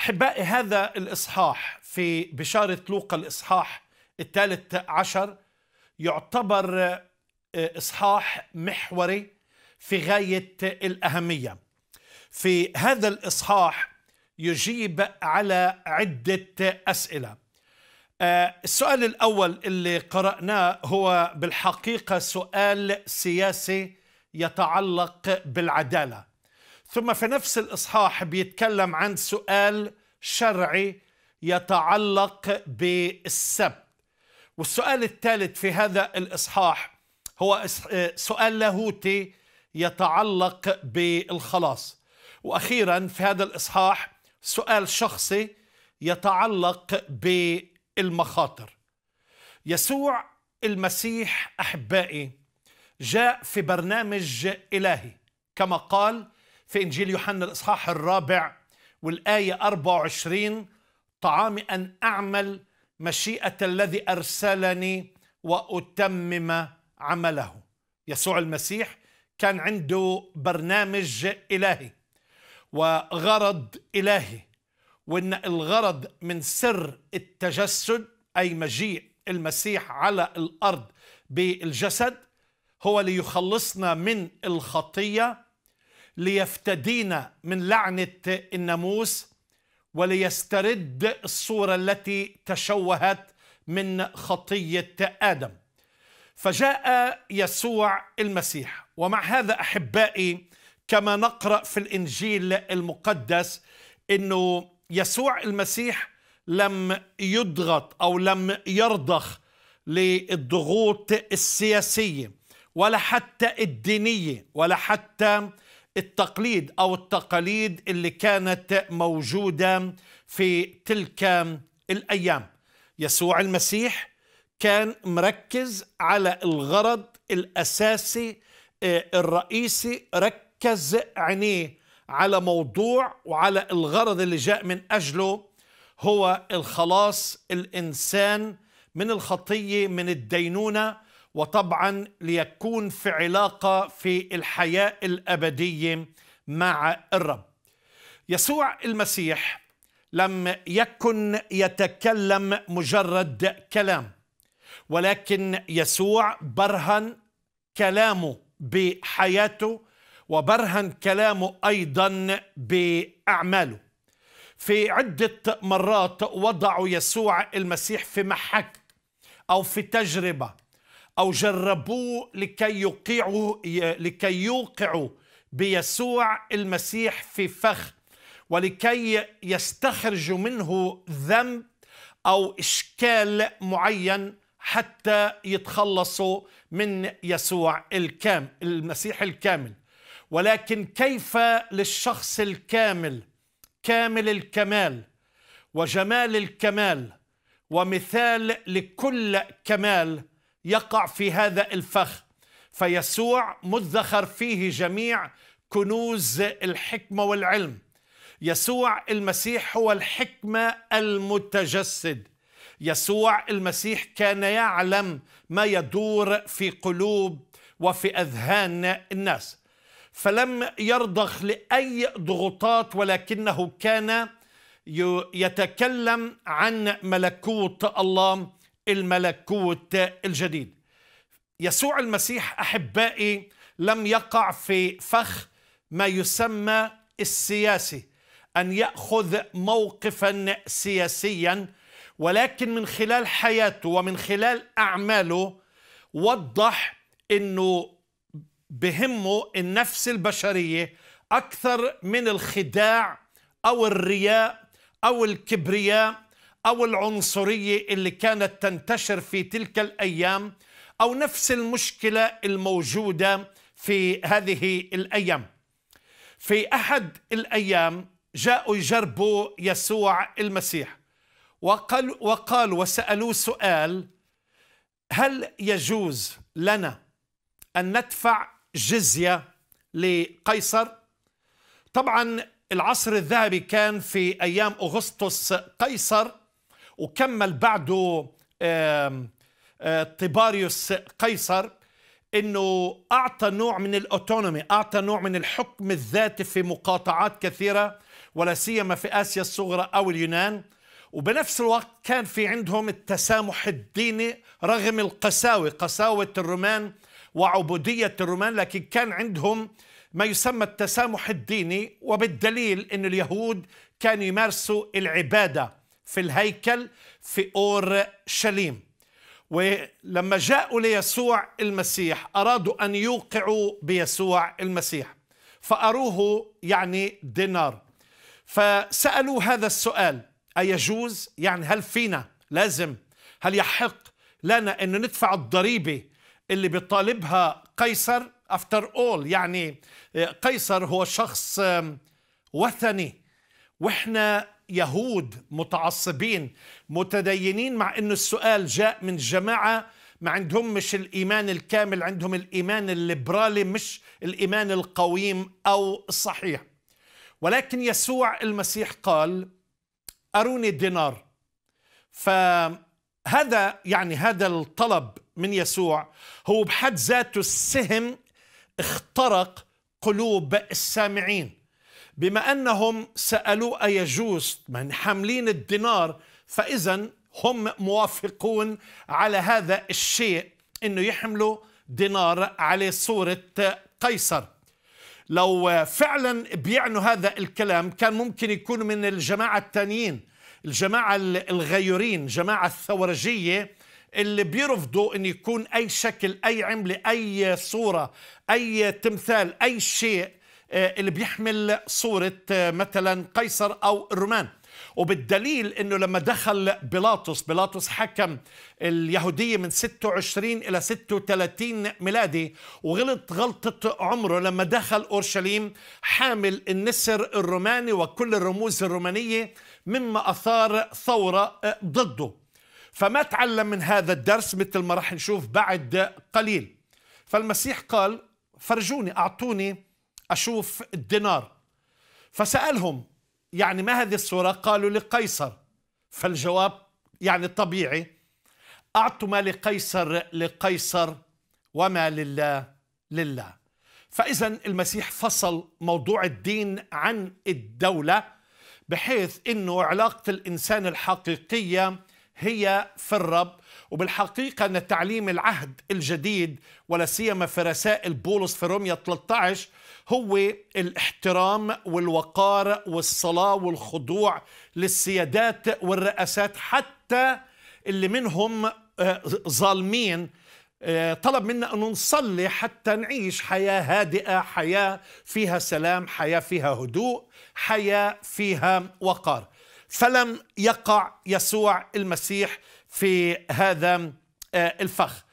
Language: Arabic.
أحبائي هذا الإصحاح في بشارة لوقا الإصحاح الثالث عشر يعتبر آه، إصحاح محوري في غاية الأهمية في هذا الإصحاح يجيب على عدة أسئلة آه، السؤال الأول اللي قرأناه هو بالحقيقة سؤال سياسي يتعلق بالعدالة ثم في نفس الإصحاح بيتكلم عن سؤال شرعي يتعلق بالسبت والسؤال الثالث في هذا الإصحاح هو آه، سؤال لاهوتي يتعلق بالخلاص وأخيرا في هذا الإصحاح سؤال شخصي يتعلق بالمخاطر يسوع المسيح أحبائي جاء في برنامج إلهي كما قال في إنجيل يوحنا الإصحاح الرابع والآية 24 طعامي أن أعمل مشيئة الذي أرسلني وأتمم عمله يسوع المسيح كان عنده برنامج إلهي وغرض إلهي وإن الغرض من سر التجسد أي مجيء المسيح على الأرض بالجسد هو ليخلصنا من الخطيه ليفتدينا من لعنة الناموس وليسترد الصورة التي تشوهت من خطية آدم فجاء يسوع المسيح ومع هذا أحبائي كما نقرأ في الإنجيل المقدس أنه يسوع المسيح لم يضغط أو لم يرضخ للضغوط السياسية ولا حتى الدينية ولا حتى التقليد او التقاليد اللي كانت موجوده في تلك الايام يسوع المسيح كان مركز على الغرض الاساسي آه، الرئيسي ركز عينيه على موضوع وعلى الغرض اللي جاء من اجله هو الخلاص الانسان من الخطيه من الدينونه وطبعا ليكون في علاقه في الحياه الابديه مع الرب. يسوع المسيح لم يكن يتكلم مجرد كلام ولكن يسوع برهن كلامه بحياته وبرهن كلامه ايضا باعماله في عده مرات وضعوا يسوع المسيح في محك او في تجربه أو جربوه لكي يوقعوا لكي يوقعوا بيسوع المسيح في فخ ولكي يستخرجوا منه ذنب أو إشكال معين حتى يتخلصوا من يسوع الكامل المسيح الكامل ولكن كيف للشخص الكامل كامل الكمال وجمال الكمال ومثال لكل كمال يقع في هذا الفخ فيسوع مدخر فيه جميع كنوز الحكمه والعلم يسوع المسيح هو الحكمه المتجسد يسوع المسيح كان يعلم ما يدور في قلوب وفي اذهان الناس فلم يرضخ لاي ضغوطات ولكنه كان يتكلم عن ملكوت الله الملكوت الجديد يسوع المسيح احبائي لم يقع في فخ ما يسمى السياسي ان ياخذ موقفا سياسيا ولكن من خلال حياته ومن خلال اعماله وضح انه بهمه النفس البشريه اكثر من الخداع او الرياء او الكبرياء أو العنصرية اللي كانت تنتشر في تلك الأيام أو نفس المشكلة الموجودة في هذه الأيام في أحد الأيام جاءوا يجربوا يسوع المسيح وقال وقالوا وسألوه سؤال هل يجوز لنا أن ندفع جزية لقيصر طبعا العصر الذهبي كان في أيام أغسطس قيصر وكمل بعده آه، طباريوس قيصر انه اعطى نوع من الاوتونومي اعطى نوع من الحكم الذاتي في مقاطعات كثيره ولا سيما في اسيا الصغرى او اليونان وبنفس الوقت كان في عندهم التسامح الديني رغم القساوه قساوه الرومان وعبوديه الرومان لكن كان عندهم ما يسمى التسامح الديني وبالدليل ان اليهود كانوا يمارسوا العباده في الهيكل في أورشليم ولما جاءوا ليسوع المسيح أرادوا أن يوقعوا بيسوع المسيح فأروه يعني دينار فسألوا هذا السؤال أيجوز يعني هل فينا لازم هل يحق لنا أن ندفع الضريبة اللي بيطالبها قيصر افتر اول يعني قيصر هو شخص وثني واحنا يهود متعصبين متدينين مع أن السؤال جاء من جماعة ما عندهم مش الإيمان الكامل عندهم الإيمان الليبرالي مش الإيمان القويم أو الصحيح ولكن يسوع المسيح قال أروني دينار فهذا يعني هذا الطلب من يسوع هو بحد ذاته السهم اخترق قلوب السامعين بما أنهم سألوا أيجوز من حاملين الدينار فإذا هم موافقون على هذا الشيء أنه يحملوا دينار على صورة قيصر لو فعلا بيعنوا هذا الكلام كان ممكن يكون من الجماعة الثانيين الجماعة الغيورين جماعة الثورجية اللي بيرفضوا أن يكون أي شكل أي عملة أي صورة أي تمثال أي شيء آه، اللي بيحمل صورة آه، مثلا قيصر أو الرومان وبالدليل انه لما دخل بيلاطس بيلاطس حكم اليهوديه من 26 الى 36 ميلادي وغلط غلطه عمره لما دخل اورشليم حامل النسر الروماني وكل الرموز الرومانيه مما اثار ثوره آه، ضده فما تعلم من هذا الدرس مثل ما راح نشوف بعد قليل فالمسيح قال فرجوني اعطوني أشوف الدينار فسألهم يعني ما هذه الصورة قالوا لقيصر فالجواب يعني طبيعي أعطوا ما لقيصر لقيصر وما لله لله فإذا المسيح فصل موضوع الدين عن الدولة بحيث أنه علاقة الإنسان الحقيقية هي في الرب وبالحقيقة أن تعليم العهد الجديد ولا سيما في رسائل بولس في روميا 13 هو الاحترام والوقار والصلاة والخضوع للسيادات والرئاسات حتى اللي منهم آه، ظالمين آه، طلب منا أن نصلي حتى نعيش حياة هادئة حياة فيها سلام حياة فيها هدوء حياة فيها وقار فلم يقع يسوع المسيح في هذا آه، الفخ